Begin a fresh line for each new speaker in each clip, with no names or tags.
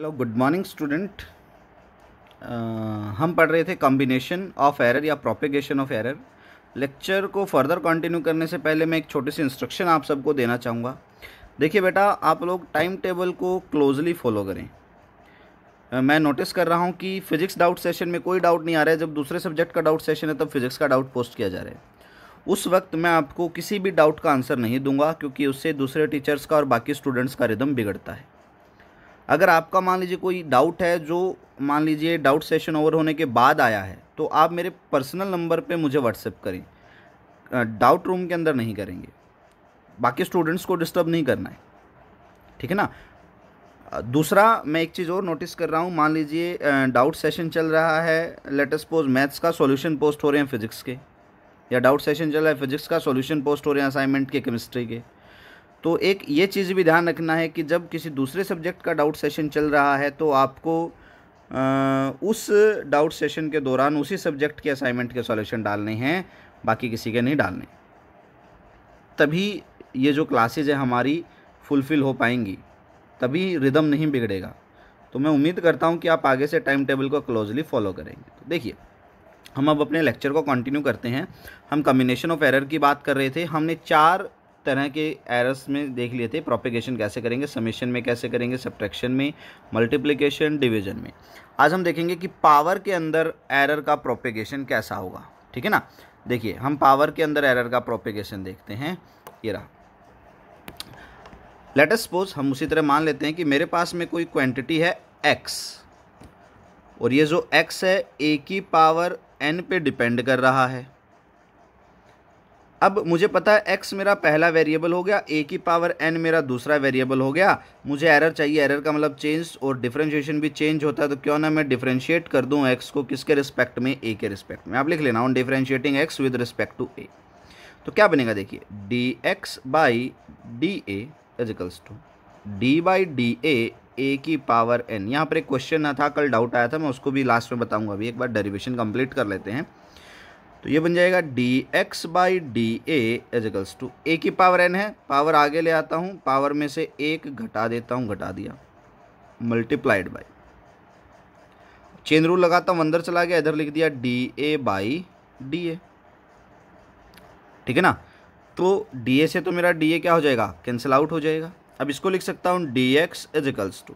hello good morning student हम पढ़ रहे थे कॉम्बिनेशन ऑफ एरर या प्रोपेगेशन ऑफ एरर लेक्चर को फर्दर कंटिन्यू करने से पहले मैं एक छोटी सी इंस्ट्रक्शन आप सबको देना चाहूँगा देखिए बेटा आप लोग टाइम टेबल को क्लोजली फॉलो करें uh, मैं नोटिस कर रहा हूँ कि फिजिक्स डाउट सेशन में कोई डाउट नहीं आ रहा है जब दूसरे सब्जेक्ट का डाउट सेशन है तब फिजिक्स का डाउट पोस्ट किया जा रहा है उस वक्त मैं आपको किसी भी डाउट का आंसर नहीं दूंगा क्योंकि उससे दूसरे टीचर्स का और बाकी स्टूडेंट्स का रिदम बिगड़ता है अगर आपका मान लीजिए कोई डाउट है जो मान लीजिए डाउट सेशन ओवर होने के बाद आया है तो आप मेरे पर्सनल नंबर पे मुझे व्हाट्सएप करें डाउट रूम के अंदर नहीं करेंगे बाकी स्टूडेंट्स को डिस्टर्ब नहीं करना है ठीक है ना दूसरा मैं एक चीज़ और नोटिस कर रहा हूँ मान लीजिए डाउट सेशन चल रहा है लेटेस्ट पोज मैथ्स का सॉल्यूशन पोस्ट हो रहे हैं फिजिक्स के या डाउट सेशन चल रहा है फिजिक्स का सॉल्यूशन पोस्ट हो रहे हैं असाइनमेंट के केमिस्ट्री के तो एक ये चीज़ भी ध्यान रखना है कि जब किसी दूसरे सब्जेक्ट का डाउट सेशन चल रहा है तो आपको उस डाउट सेशन के दौरान उसी सब्जेक्ट के असाइनमेंट के सॉल्यूशन डालने हैं बाकी किसी के नहीं डालने तभी ये जो क्लासेज है हमारी फुलफ़िल हो पाएंगी तभी रिदम नहीं बिगड़ेगा तो मैं उम्मीद करता हूँ कि आप आगे से टाइम टेबल को क्लोजली फॉलो करेंगे तो देखिए हम अब अपने लेक्चर को कंटिन्यू करते हैं हम कम्बिनेशन ऑफ एरर की बात कर रहे थे हमने चार तरह के एरर्स में देख लिए थे प्रोपेगेशन कैसे करेंगे समीशन में कैसे करेंगे सब्ट्रैक्शन में मल्टीप्लिकेशन डिवीजन में आज हम देखेंगे कि पावर के अंदर एरर का प्रोपेगेशन कैसा होगा ठीक है ना देखिए हम पावर के अंदर एरर का प्रोपेगेशन देखते हैं ये रहा अस सपोज हम उसी तरह मान लेते हैं कि मेरे पास में कोई क्वांटिटी है एक्स और ये जो एक्स है ए की पावर एन पे डिपेंड कर रहा है अब मुझे पता है एक्स मेरा पहला वेरिएबल हो गया ए की पावर एन मेरा दूसरा वेरिएबल हो गया मुझे एरर चाहिए एरर का मतलब चेंज और डिफ्रेंशिएशन भी चेंज होता है तो क्यों ना मैं डिफ्रेंशिएट कर दूँ एक्स को किसके रिस्पेक्ट में ए के रिस्पेक्ट में आप लिख लेना on differentiating x with respect to a तो क्या बनेगा देखिए d x by d a equals to d by d a a की पावर एन यहाँ पर एक क्वेश्चन ना था कल डाउट आया था मैं उसको भी लास्ट में बताऊँगा अभी एक बार डेरिवेशन कंप्लीट कर लेते हैं तो ये बन जाएगा d x by d equals to a की पावर एन है पावर आगे ले आता हूँ पावर में से एक घटा देता हूँ घटा दिया मल्टीप्लाइड बाई चेन रूल लगाता हूँ अंदर चला गया इधर लिख दिया d A by d a ठीक है ना तो डी ए से तो मेरा डी ए क्या हो जाएगा कैंसिल आउट हो जाएगा अब इसको लिख सकता हूँ d x equals to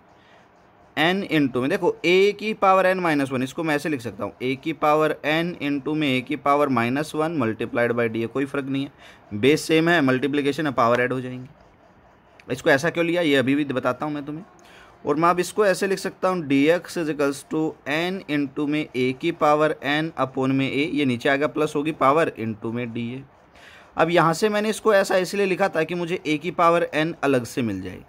n into में देखो ए की पावर एन माइनस वन इसको मैं ऐसे लिख सकता हूँ ए की पावर एन इंटू में ए की power minus one multiplied by d a कोई फ़र्क नहीं है बेस सेम है मल्टीप्लीकेशन है पावर एड हो जाएंगे इसको ऐसा क्यों लिया ये अभी भी बताता हूँ मैं तुम्हें और मैं अब इसको ऐसे लिख सकता हूँ d x equals to n into में ए की पावर एन अपोन में ए ये नीचे आएगा प्लस होगी पावर इंटू में डी ए अब यहाँ से मैंने इसको ऐसा इसलिए लिखा था कि मुझे ए की पावर एन अलग से मिल जाए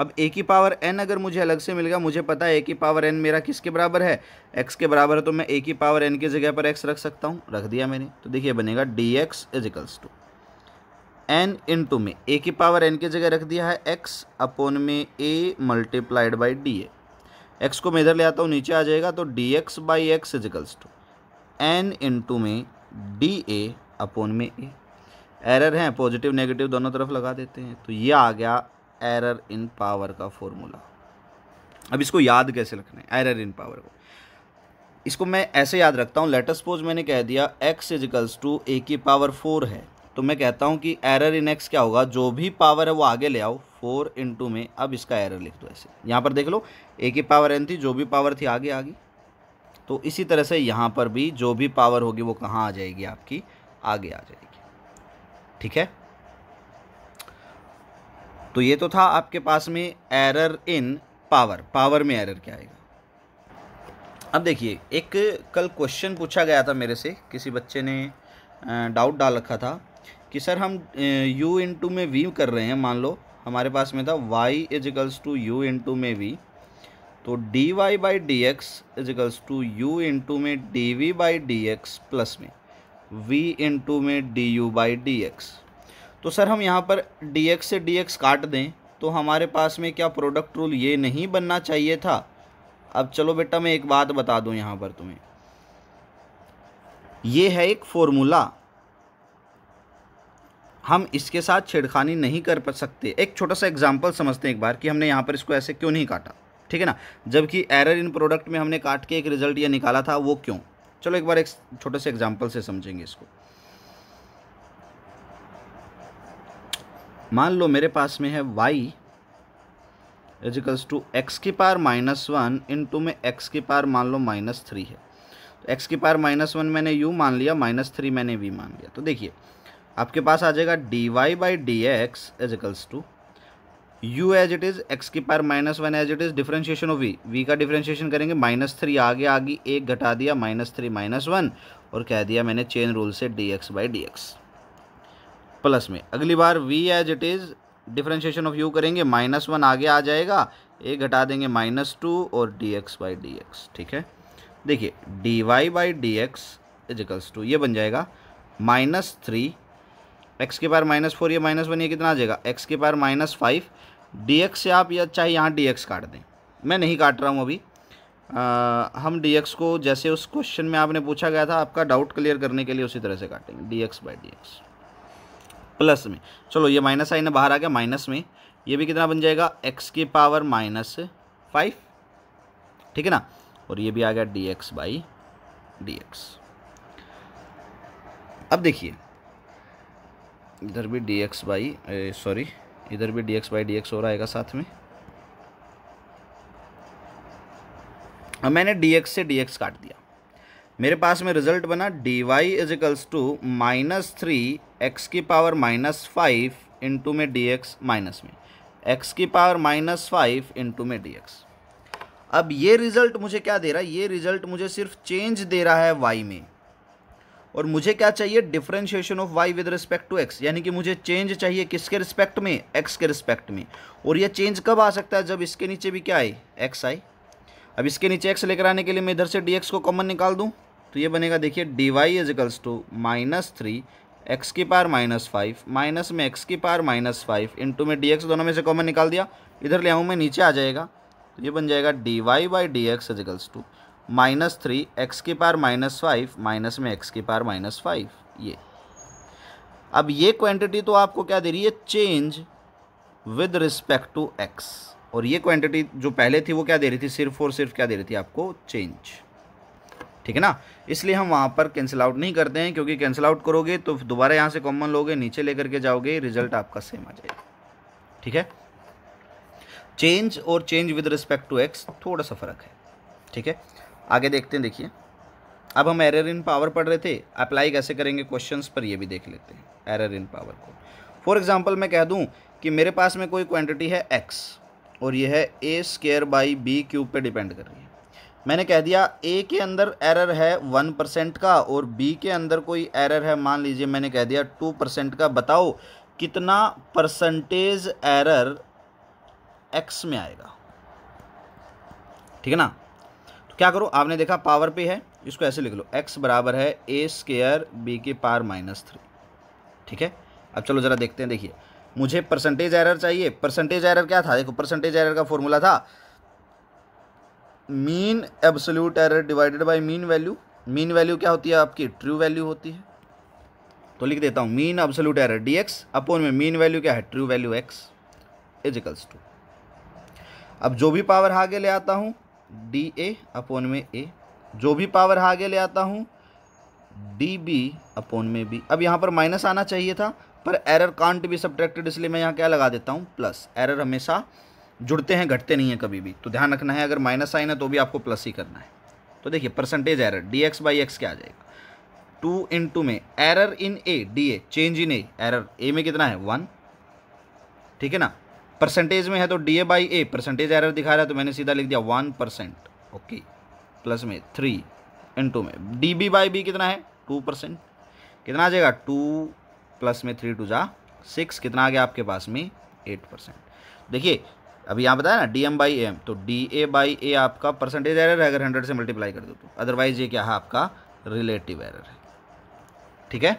अब ए की पावर एन अगर मुझे अलग से मिल गया मुझे पता है ए की पावर एन मेरा किसके बराबर है एक्स के बराबर है तो मैं ए की पावर एन की जगह पर एक्स रख सकता हूँ रख दिया मैंने तो देखिए बनेगा d x equals to n into में ए की पावर एन की जगह रख दिया है एक्स अपोन में a multiplied by d x को मैं इधर ले आता हूँ नीचे आ जाएगा तो d x by x equals to n into में डी ए अपोन में ए एरर हैं पॉजिटिव नेगेटिव दोनों तरफ लगा देते हैं तो ये आ गया एरर इन पावर का फॉर्मूला अब इसको याद कैसे रखना है एरर इन पावर को इसको मैं ऐसे याद रखता हूँ लेटर सपोज मैंने कह दिया एक्स इजिकल्स टू ए की पावर फोर है तो मैं कहता हूँ कि एरर इन एक्स क्या होगा जो भी पावर है वो आगे ले आओ फोर इन टू में अब इसका एरर लिख दो ऐसे यहाँ पर देख लो ए की पावर एन थी जो भी पावर थी आगे आ गई तो इसी तरह से यहाँ पर भी जो भी पावर होगी वो कहाँ आ जाएगी आपकी आगे आ जाएगी ठीक है तो ये तो था आपके पास में एरर इन पावर पावर में एरर क्या आएगा अब देखिए एक कल क्वेश्चन पूछा गया था मेरे से किसी बच्चे ने डाउट डाल रखा था कि सर हम u टू में v कर रहे हैं मान लो हमारे पास में था y equals to u to में v तो d y by d x equals to u to में d v by d x plus में v टू में d u by d x तो सर हम यहाँ पर डी एक्स से डी एक्स काट दें तो हमारे पास में क्या प्रोडक्ट रूल ये नहीं बनना चाहिए था अब चलो बेटा मैं एक बात बता दूँ यहाँ पर तुम्हें ये है एक फॉर्मूला हम इसके साथ छेड़खानी नहीं कर सकते एक छोटा सा एग्जाम्पल समझते हैं एक बार कि हमने यहाँ पर इसको ऐसे क्यों नहीं काटा ठीक है ना जबकि एरर इन प्रोडक्ट में हमने काट के एक रिजल्ट ये निकाला था वो क्यों चलो एक बार एक छोटे से एग्जाम्पल से समझेंगे इसको मान लो मेरे पास में है वाई इजिकल्स टू एक्स की power minus one into में एक्स की पार मान लो माइनस थ्री है तो एक्स की पार माइनस वन मैंने यू मान लिया माइनस थ्री मैंने वी मान लिया तो देखिए आपके पास आ जाएगा d y by d x equals to u as it is x की power minus one as it is differentiation of v v का डिफ्रेंशिएशन करेंगे माइनस थ्री आगे आगे एक घटा दिया माइनस थ्री माइनस वन और कह दिया मैंने चेन रूल से d x by d x plus में अगली बार v as it is differentiation of u करेंगे माइनस वन आगे आ जाएगा ए घटा देंगे माइनस टू और d x by d x ठीक है देखिए d y by d x equals to ये बन जाएगा माइनस थ्री एक्स के पार माइनस फोर या माइनस वन ये कितना आ जाएगा एक्स के power minus five d x से आप या चाहे यहाँ डी एक्स काट दें मैं नहीं काट रहा हूँ अभी आ, हम डी एक्स को जैसे उस क्वेश्चन में आपने पूछा गया था आपका डाउट क्लियर करने के लिए उसी तरह से काटेंगे d x by d x plus में चलो ये माइनस साइन बाहर आ गया माइनस में ये भी कितना बन जाएगा एक्स की पावर माइनस फाइव ठीक है ना और ये भी आ गया d x by d x अब देखिए इधर भी डी एक्स बाई सॉरी इधर भी d x by d x और आएगा साथ में अब मैंने डी एक्स से डी एक्स काट दिया मेरे पास में रिजल्ट बना d y equals to minus three x की पावर माइनस फाइव इंटू में डी एक्स माइनस में एक्स की पावर माइनस फाइव इंटू में डी एक्स अब ये रिज़ल्ट मुझे क्या दे रहा है ये रिज़ल्ट मुझे सिर्फ चेंज दे रहा है वाई में और मुझे क्या चाहिए differentiation of y with respect to x यानी कि मुझे चेंज चाहिए किसके रिस्पेक्ट में एक्स के रिस्पेक्ट में और ये चेंज कब आ सकता है जब इसके नीचे भी क्या आए एक्स आए अब इसके नीचे एक्स लेकर आने के लिए मैं इधर से डी को कॉमन निकाल दूँ तो ये बनेगा देखिए d y equals to minus three x की पार माइनस फाइव माइनस में एक्स की पार माइनस फाइव इंटू में डी एक्स दोनों में से कॉमन निकाल दिया इधर ले आऊँ मैं नीचे आ जाएगा तो ये बन जाएगा d y by d x equals to minus three x की पार माइनस फाइव माइनस में एक्स की पार माइनस फाइव ये अब ये क्वांटिटी तो आपको क्या दे रही है change with respect to x और ये क्वांटिटी जो पहले थी वो क्या दे रही थी सिर्फ और सिर्फ क्या दे रही थी आपको चेंज ठीक है ना इसलिए हम वहाँ पर कैंसिल आउट नहीं करते हैं क्योंकि कैंसिल आउट करोगे तो दोबारा यहाँ से कॉमन लोगे नीचे लेकर के जाओगे रिजल्ट आपका सेम आ जाएगा ठीक है चेंज और change with respect to x थोड़ा सा फ़र्क है ठीक है आगे देखते हैं देखिए अब हम एरर इन पावर पढ़ रहे थे अप्लाई कैसे करेंगे क्वेश्चंस पर ये भी देख लेते हैं एरर इन पावर को फॉर एग्जांपल मैं कह दूं कि मेरे पास में कोई क्वांटिटी है एक्स और यह है a square by b cube पर डिपेंड कर रही है मैंने कह दिया ए के अंदर एरर है वन परसेंट का और बी के अंदर कोई एरर है मान लीजिए मैंने कह दिया टू परसेंट का बताओ कितना परसेंटेज एरर एक्स में आएगा ठीक है ना तो क्या करो आपने देखा पावर पे है इसको ऐसे लिख लो एक्स बराबर है ए स्केयर बी के पार माइनस थ्री ठीक है अब चलो ज़रा देखते हैं देखिए मुझे परसेंटेज एरर चाहिए परसेंटेज एरर क्या था देखो परसेंटेज एरर का फॉर्मूला था mean absolute error divided by mean value mean value क्या होती है आपकी ट्रू वैल्यू होती है तो लिख देता हूँ mean absolute error d x upon में मीन वैल्यू क्या है true value x equals to अब जो भी पावर आगे ले आता हूँ डी ए अपोन में ए जो भी पावर आगे ले आता हूँ डी बी अपोन में बी अब यहाँ पर माइनस आना चाहिए था पर एरर कांट भी सब्ट्रैक्टेड इसलिए मैं यहाँ क्या लगा देता हूँ प्लस एरर हमेशा जुड़ते हैं घटते नहीं है कभी भी तो ध्यान रखना है अगर माइनस साइन है तो भी आपको प्लस ही करना है तो देखिए percentage error d x by x क्या आ जाएगा टू इन टू में error in a d a change in a error a में कितना है वन ठीक है ना परसेंटेज में है तो D A by A percentage error दिखा रहा है तो मैंने सीधा लिख दिया वन परसेंट ओके प्लस में थ्री इन टू में डी बी बाई बी कितना है टू परसेंट कितना आ जाएगा टू प्लस में थ्री टू जा सिक्स कितना आ गया आपके पास में एट परसेंट देखिए अभी यहाँ बताया ना डी एम बाई एम तो डी ए बाई ए आपका परसेंटेज एरर है अगर हंड्रेड से मल्टीप्लाई कर दो तो अदरवाइज ये क्या है आपका रिलेटिव एरर है ठीक है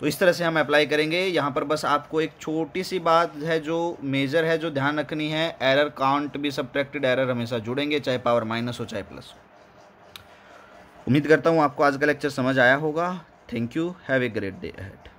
तो इस तरह से हम अप्लाई करेंगे यहाँ पर बस आपको एक छोटी सी बात है जो मेजर है जो ध्यान रखनी है एरर काउंट भी सब्ट्रैक्टेड एरर हमेशा जुड़ेंगे चाहे पावर माइनस हो चाहे प्लस हो उम्मीद करता हूँ आपको आज का लेक्चर समझ आया होगा thank you have a great day ahead